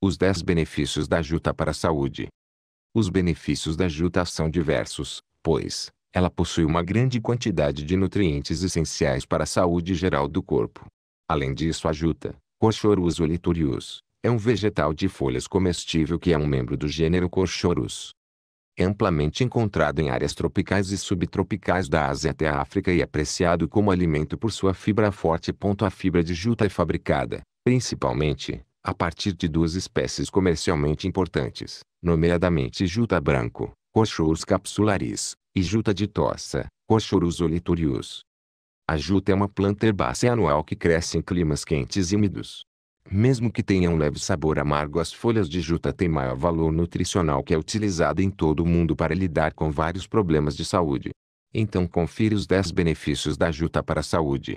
Os 10 benefícios da juta para a saúde. Os benefícios da juta são diversos, pois ela possui uma grande quantidade de nutrientes essenciais para a saúde geral do corpo. Além disso, a juta, Corchorus olitorius, é um vegetal de folhas comestível que é um membro do gênero Corchorus. É amplamente encontrado em áreas tropicais e subtropicais da Ásia até a África e é apreciado como alimento por sua fibra forte. A fibra de juta é fabricada, principalmente, a partir de duas espécies comercialmente importantes, nomeadamente juta branco, Cochorus capsularis, e juta de tossa, Cochorus olitorius. A juta é uma planta herbácea anual que cresce em climas quentes e úmidos. Mesmo que tenha um leve sabor amargo, as folhas de juta têm maior valor nutricional que é utilizada em todo o mundo para lidar com vários problemas de saúde. Então confira os 10 benefícios da juta para a saúde.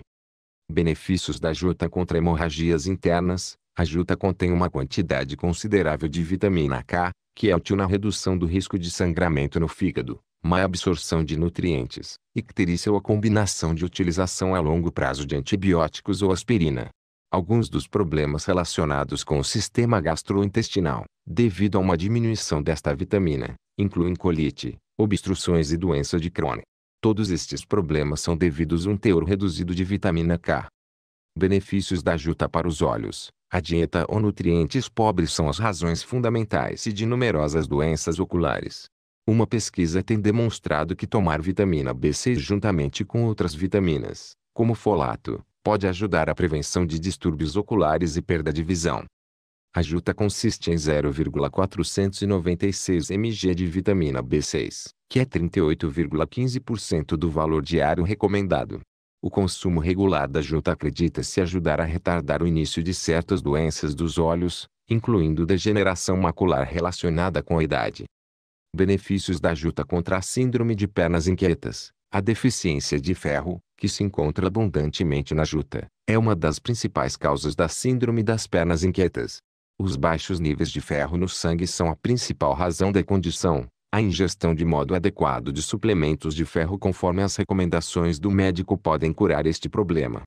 Benefícios da juta contra hemorragias internas, a juta contém uma quantidade considerável de vitamina K, que é útil na redução do risco de sangramento no fígado, má absorção de nutrientes, icterícia ou a combinação de utilização a longo prazo de antibióticos ou aspirina. Alguns dos problemas relacionados com o sistema gastrointestinal, devido a uma diminuição desta vitamina, incluem colite, obstruções e doença de Crohn. Todos estes problemas são devidos a um teor reduzido de vitamina K. Benefícios da juta para os olhos. A dieta ou nutrientes pobres são as razões fundamentais de numerosas doenças oculares. Uma pesquisa tem demonstrado que tomar vitamina B6 juntamente com outras vitaminas, como folato, pode ajudar à prevenção de distúrbios oculares e perda de visão. A juta consiste em 0,496 mg de vitamina B6, que é 38,15% do valor diário recomendado. O consumo regular da juta acredita-se ajudar a retardar o início de certas doenças dos olhos, incluindo degeneração macular relacionada com a idade. Benefícios da juta contra a síndrome de pernas inquietas. A deficiência de ferro, que se encontra abundantemente na juta, é uma das principais causas da síndrome das pernas inquietas. Os baixos níveis de ferro no sangue são a principal razão da condição, a ingestão de modo adequado de suplementos de ferro conforme as recomendações do médico podem curar este problema.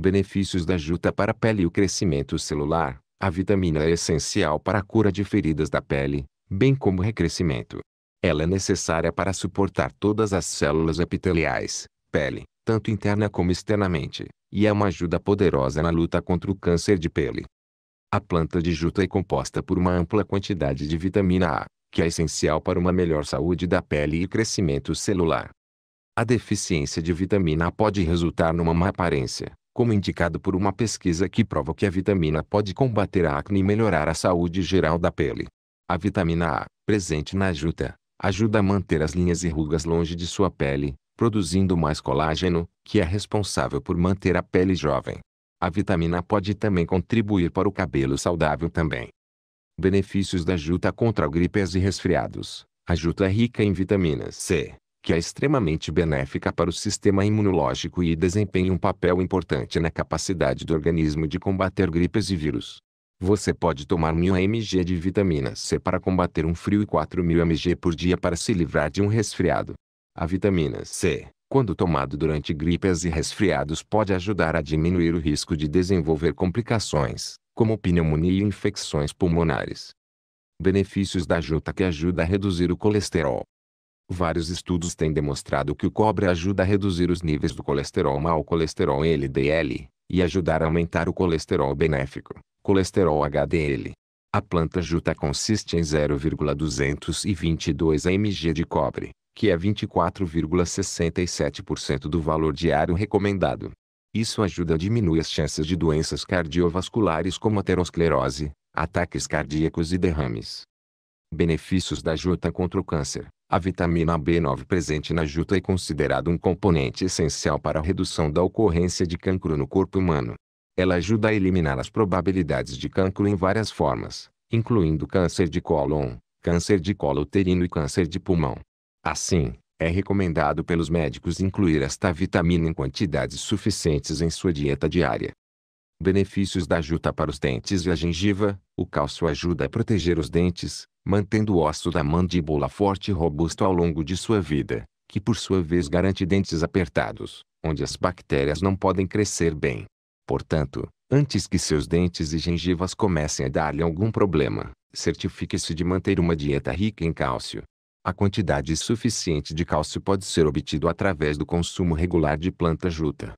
Benefícios da juta para a pele e o crescimento celular. A vitamina é essencial para a cura de feridas da pele, bem como recrescimento. Ela é necessária para suportar todas as células epiteliais, pele, tanto interna como externamente, e é uma ajuda poderosa na luta contra o câncer de pele. A planta de juta é composta por uma ampla quantidade de vitamina A, que é essencial para uma melhor saúde da pele e crescimento celular. A deficiência de vitamina A pode resultar numa má aparência, como indicado por uma pesquisa que prova que a vitamina pode combater a acne e melhorar a saúde geral da pele. A vitamina A, presente na juta, ajuda a manter as linhas e rugas longe de sua pele, produzindo mais colágeno, que é responsável por manter a pele jovem. A vitamina A pode também contribuir para o cabelo saudável também. Benefícios da juta contra gripes e resfriados. A juta é rica em vitamina C, que é extremamente benéfica para o sistema imunológico e desempenha um papel importante na capacidade do organismo de combater gripes e vírus. Você pode tomar 1000 mg de vitamina C para combater um frio e 4000 mg por dia para se livrar de um resfriado. A vitamina C, quando tomado durante gripes e resfriados, pode ajudar a diminuir o risco de desenvolver complicações, como pneumonia e infecções pulmonares. Benefícios da juta que ajuda a reduzir o colesterol. Vários estudos têm demonstrado que o cobre ajuda a reduzir os níveis do colesterol mau, colesterol LDL, e ajudar a aumentar o colesterol benéfico, colesterol HDL. A planta juta consiste em 0,222 mg de cobre, que é 24,67% do valor diário recomendado. Isso ajuda a diminuir as chances de doenças cardiovasculares como aterosclerose, ataques cardíacos e derrames. Benefícios da juta contra o câncer. A vitamina B9 presente na juta é considerada um componente essencial para a redução da ocorrência de cancro no corpo humano. Ela ajuda a eliminar as probabilidades de cancro em várias formas, incluindo câncer de cólon, câncer de colo uterino e câncer de pulmão. Assim, é recomendado pelos médicos incluir esta vitamina em quantidades suficientes em sua dieta diária. Benefícios da juta para os dentes e a gengiva: o cálcio ajuda a proteger os dentes, mantendo o osso da mandíbula forte e robusto ao longo de sua vida, que por sua vez garante dentes apertados, onde as bactérias não podem crescer bem. Portanto, antes que seus dentes e gengivas comecem a dar-lhe algum problema, certifique-se de manter uma dieta rica em cálcio. A quantidade suficiente de cálcio pode ser obtido através do consumo regular de planta-juta